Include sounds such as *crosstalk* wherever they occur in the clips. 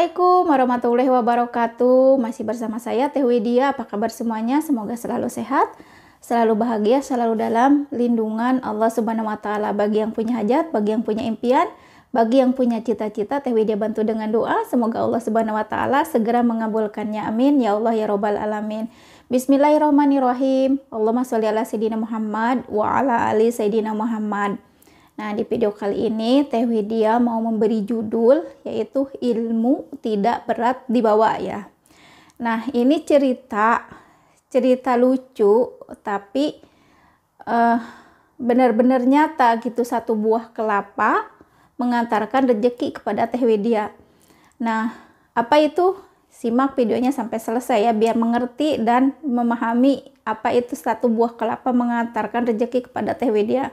Assalamualaikum warahmatullahi wabarakatuh. Masih bersama saya Teh Widya. Apa kabar semuanya? Semoga selalu sehat, selalu bahagia, selalu dalam lindungan Allah Subhanahu wa taala. Bagi yang punya hajat, bagi yang punya impian, bagi yang punya cita-cita, Teh Widya bantu dengan doa. Semoga Allah Subhanahu wa taala segera mengabulkannya. Amin ya Allah ya robbal alamin. Bismillahirrahmanirrahim. Allahumma sholli ala sayidina Muhammad wa ala ali sayidina Muhammad. Nah, di video kali ini Teh Widya mau memberi judul yaitu ilmu tidak berat dibawa ya. Nah, ini cerita cerita lucu tapi uh, benar-benar nyata gitu satu buah kelapa mengantarkan rejeki kepada Teh Widya. Nah, apa itu? Simak videonya sampai selesai ya biar mengerti dan memahami apa itu satu buah kelapa mengantarkan rejeki kepada Teh Widya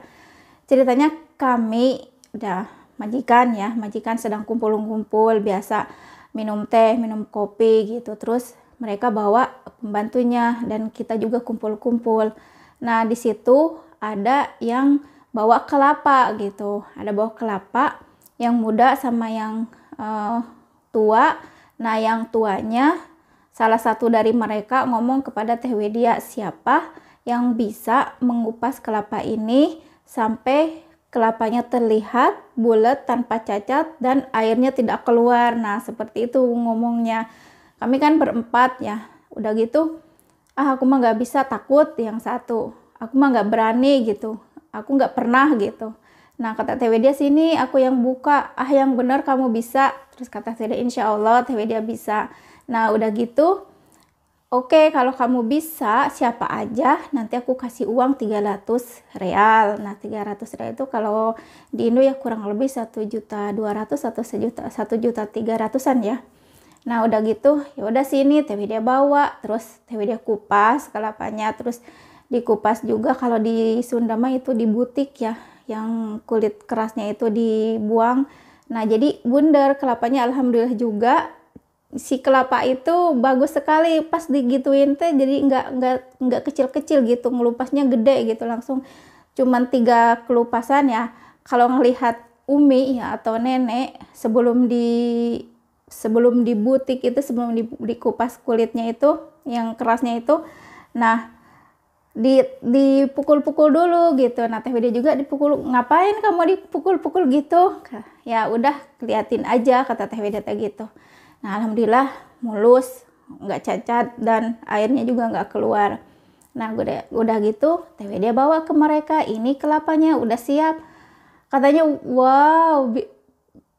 ceritanya kami udah majikan ya majikan sedang kumpul-kumpul biasa minum teh minum kopi gitu terus mereka bawa pembantunya dan kita juga kumpul-kumpul nah di situ ada yang bawa kelapa gitu ada bawa kelapa yang muda sama yang uh, tua nah yang tuanya salah satu dari mereka ngomong kepada Teh Widya siapa yang bisa mengupas kelapa ini sampai kelapanya terlihat bulat tanpa cacat dan airnya tidak keluar. Nah, seperti itu ngomongnya. Kami kan berempat ya. Udah gitu, ah aku mah gak bisa takut yang satu. Aku mah gak berani gitu. Aku gak pernah gitu. Nah, kata TWD sini aku yang buka. Ah, yang benar kamu bisa. Terus kata TWD insya Allah TWD bisa. Nah, udah gitu, Oke, okay, kalau kamu bisa, siapa aja, nanti aku kasih uang 300 real. Nah, 300 real itu kalau di Indo ya kurang lebih 1 juta 200 atau 1 juta 1 juta 300-an ya. Nah, udah gitu, ya udah sini tapi dia bawa, terus tapi dia kupas kelapanya, terus dikupas juga kalau di Sunda mah itu di butik ya, yang kulit kerasnya itu dibuang. Nah, jadi bundar kelapanya alhamdulillah juga si kelapa itu bagus sekali pas digituin teh jadi nggak nggak nggak kecil-kecil gitu ngelupasnya gede gitu langsung cuman tiga kelupasan ya kalau ngelihat umi ya atau nenek sebelum di sebelum di butik itu sebelum di, dikupas kulitnya itu yang kerasnya itu nah di dipukul-pukul dulu gitu. Nah, Teh Wida juga dipukul. Ngapain kamu dipukul-pukul gitu? Ya udah, keliatin aja kata Teh Wida teh gitu nah alhamdulillah mulus nggak cacat dan airnya juga nggak keluar nah udah udah gitu dia bawa ke mereka ini kelapanya udah siap katanya wow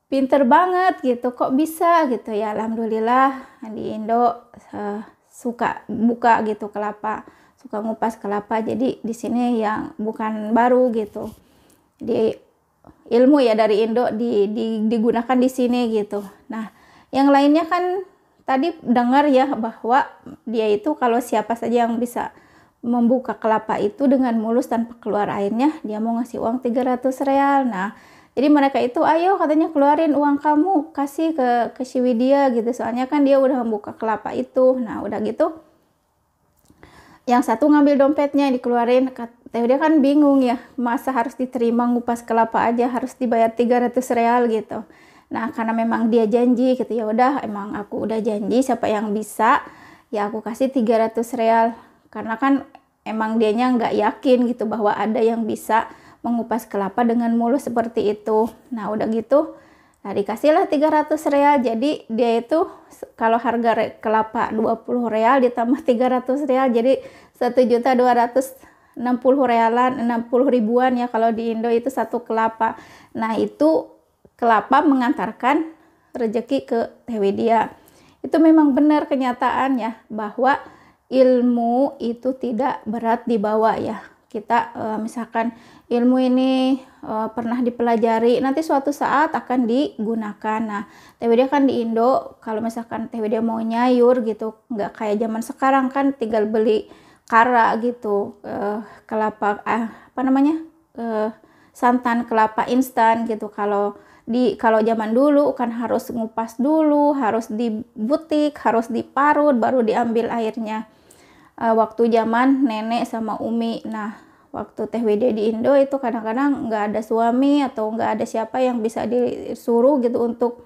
pinter banget gitu kok bisa gitu ya alhamdulillah nah, di Indo uh, suka buka gitu kelapa suka ngupas kelapa jadi di sini yang bukan baru gitu di ilmu ya dari Indo di, di, digunakan di sini gitu nah yang lainnya kan tadi dengar ya bahwa dia itu kalau siapa saja yang bisa membuka kelapa itu dengan mulus tanpa keluar airnya dia mau ngasih uang 300 real nah jadi mereka itu ayo katanya keluarin uang kamu kasih ke ke si Widya gitu soalnya kan dia udah membuka kelapa itu nah udah gitu yang satu ngambil dompetnya dikeluarin teh dia kan bingung ya masa harus diterima ngupas kelapa aja harus dibayar 300 real gitu Nah, karena memang dia janji gitu ya udah emang aku udah janji siapa yang bisa ya aku kasih 300 real karena kan emang dianya nggak yakin gitu bahwa ada yang bisa mengupas kelapa dengan mulus seperti itu. Nah, udah gitu Nah, dikasihlah 300 real. Jadi dia itu kalau harga re, kelapa 20 real ditambah 300 real jadi juta puluh realan, 60 ribuan ya kalau di Indo itu satu kelapa. Nah, itu kelapa mengantarkan rejeki ke Tewidia. Itu memang benar kenyataan ya bahwa ilmu itu tidak berat dibawa ya. Kita eh, misalkan ilmu ini eh, pernah dipelajari, nanti suatu saat akan digunakan. Nah, TWD kan di Indo, kalau misalkan TWD mau nyayur gitu, nggak kayak zaman sekarang kan tinggal beli kara gitu, e, kelapa, eh, apa namanya, santan kelapa instan gitu. Kalau di kalau zaman dulu kan harus ngupas dulu, harus dibutik, harus diparut baru diambil airnya. E, waktu zaman nenek sama umi. Nah, waktu teh Wede di Indo itu kadang-kadang nggak ada suami atau nggak ada siapa yang bisa disuruh gitu untuk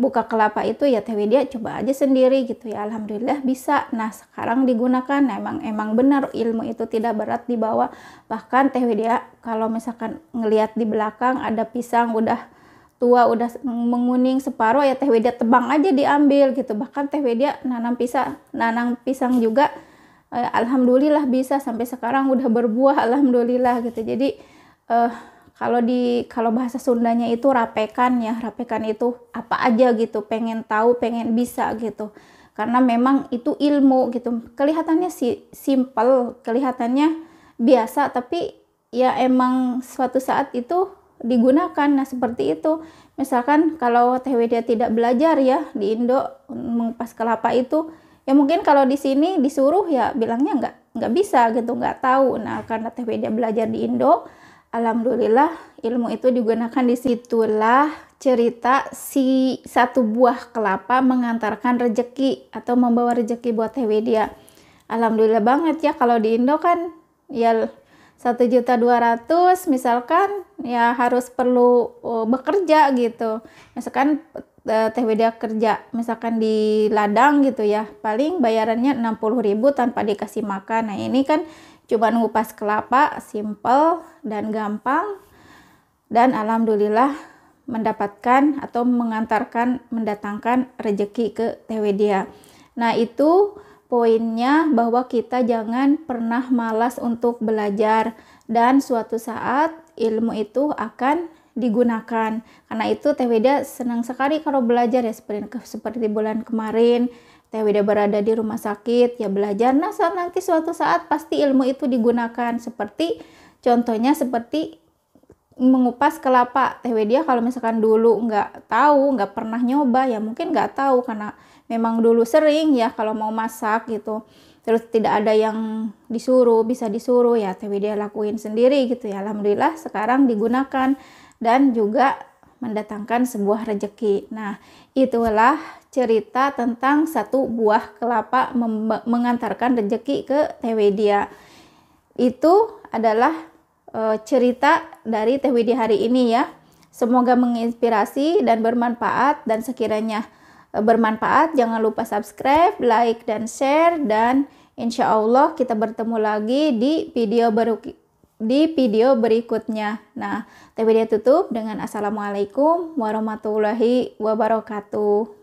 buka kelapa itu ya teh dia coba aja sendiri gitu ya alhamdulillah bisa nah sekarang digunakan emang emang benar ilmu itu tidak berat dibawa bahkan teh dia kalau misalkan ngelihat di belakang ada pisang udah tua udah menguning separuh ya teh wedia tebang aja diambil gitu bahkan teh wedia nanam pisang nanam pisang juga eh, alhamdulillah bisa sampai sekarang udah berbuah *laughs* alhamdulillah gitu jadi eh, kalau di kalau bahasa Sundanya itu rapekan ya rapekan itu apa aja gitu pengen tahu pengen bisa gitu karena memang itu ilmu gitu kelihatannya si simple kelihatannya biasa tapi ya emang suatu saat itu digunakan. Nah, seperti itu. Misalkan kalau TWD tidak belajar ya di Indo mengupas kelapa itu, ya mungkin kalau di sini disuruh ya bilangnya nggak nggak bisa gitu, nggak tahu. Nah, karena TWD belajar di Indo, alhamdulillah ilmu itu digunakan di situlah cerita si satu buah kelapa mengantarkan rejeki atau membawa rejeki buat TWD. Alhamdulillah banget ya kalau di Indo kan ya satu juta dua ratus misalkan ya harus perlu uh, bekerja gitu misalkan uh, eh, teh beda kerja misalkan di ladang gitu ya paling bayarannya enam puluh ribu tanpa dikasih makan nah ini kan cuma ngupas kelapa simple dan gampang dan alhamdulillah mendapatkan atau mengantarkan mendatangkan rejeki ke TWD. nah itu poinnya bahwa kita jangan pernah malas untuk belajar dan suatu saat ilmu itu akan digunakan. Karena itu Teh Weda senang sekali kalau belajar ya seperti, seperti bulan kemarin Teh Weda berada di rumah sakit ya belajar nah saat nanti suatu saat pasti ilmu itu digunakan seperti contohnya seperti mengupas kelapa Teh dia kalau misalkan dulu nggak tahu nggak pernah nyoba ya mungkin nggak tahu karena memang dulu sering ya kalau mau masak gitu terus tidak ada yang disuruh bisa disuruh ya Teh dia lakuin sendiri gitu ya alhamdulillah sekarang digunakan dan juga mendatangkan sebuah rejeki nah itulah cerita tentang satu buah kelapa mengantarkan rejeki ke Teh dia itu adalah Eh, cerita dari Teh Widi hari ini ya. Semoga menginspirasi dan bermanfaat dan sekiranya eh, bermanfaat jangan lupa subscribe, like dan share dan insya Allah kita bertemu lagi di video baru di video berikutnya. Nah, Teh Widi tutup dengan Assalamualaikum warahmatullahi wabarakatuh.